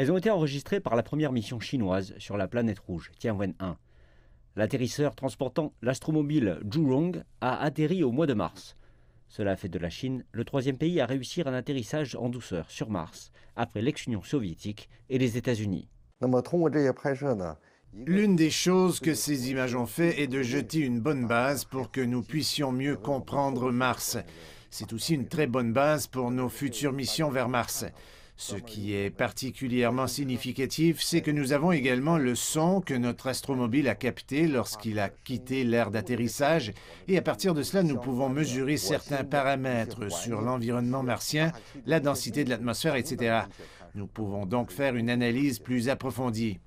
Elles ont été enregistrées par la première mission chinoise sur la planète rouge, Tianwen 1. L'atterrisseur transportant l'astromobile Zhurong a atterri au mois de mars. Cela fait de la Chine le troisième pays à réussir un atterrissage en douceur sur Mars, après l'ex-Union soviétique et les États-Unis. L'une des choses que ces images ont fait est de jeter une bonne base pour que nous puissions mieux comprendre Mars. C'est aussi une très bonne base pour nos futures missions vers Mars. Ce qui est particulièrement significatif, c'est que nous avons également le son que notre astromobile a capté lorsqu'il a quitté l'aire d'atterrissage, et à partir de cela, nous pouvons mesurer certains paramètres sur l'environnement martien, la densité de l'atmosphère, etc. Nous pouvons donc faire une analyse plus approfondie.